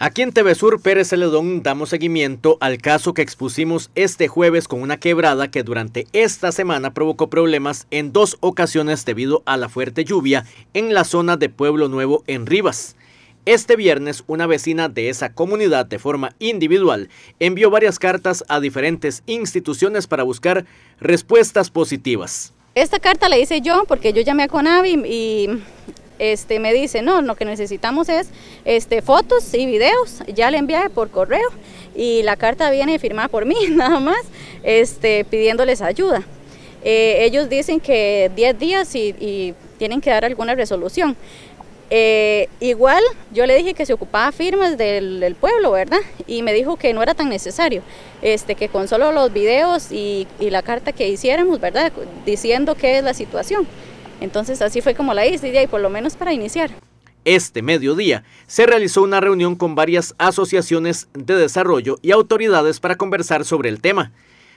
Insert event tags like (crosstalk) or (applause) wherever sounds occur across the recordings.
Aquí en TV Sur Pérez Celedón damos seguimiento al caso que expusimos este jueves con una quebrada que durante esta semana provocó problemas en dos ocasiones debido a la fuerte lluvia en la zona de Pueblo Nuevo en Rivas. Este viernes una vecina de esa comunidad de forma individual envió varias cartas a diferentes instituciones para buscar respuestas positivas. Esta carta la hice yo porque yo llamé a Conavi y este, me dice, no, lo que necesitamos es este, fotos y videos, ya le envié por correo y la carta viene firmada por mí, (laughs) nada más, este, pidiéndoles ayuda. Eh, ellos dicen que 10 días y, tienen que dar alguna resolución. Eh, igual yo le dije que se ocupaba firmas del, pueblo, ¿verdad? Y me dijo que no era tan necesario, este, que con solo los videos y, y la carta que hiciéramos, ¿verdad? Diciendo qué es la situación. Entonces así fue como la hice y por lo menos para iniciar. Este mediodía se realizó una reunión con varias asociaciones de desarrollo y autoridades para conversar sobre el tema.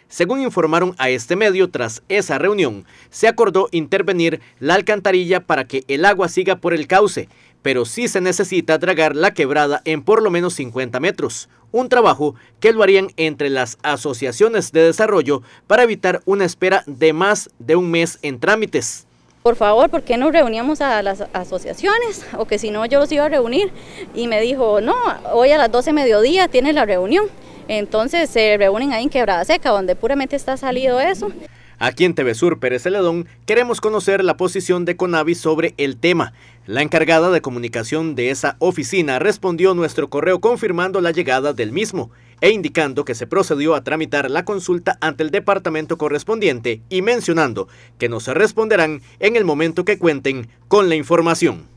Según informaron a este medio, tras esa reunión, se acordó intervenir la alcantarilla para que el agua siga por el cauce, pero sí se necesita dragar la quebrada en por lo menos 50 metros, un trabajo que lo harían entre las asociaciones de desarrollo para evitar una espera de más de un mes en trámites por favor, ¿por qué no reuníamos a las asociaciones? O que si no, yo los iba a reunir. Y me dijo, no, hoy a las 12 mediodía tiene la reunión. Entonces se reúnen ahí en Quebrada Seca, donde puramente está salido eso. Aquí en TV Sur Pérez Celedón queremos conocer la posición de Conavi sobre el tema. La encargada de comunicación de esa oficina respondió nuestro correo confirmando la llegada del mismo e indicando que se procedió a tramitar la consulta ante el departamento correspondiente y mencionando que nos responderán en el momento que cuenten con la información.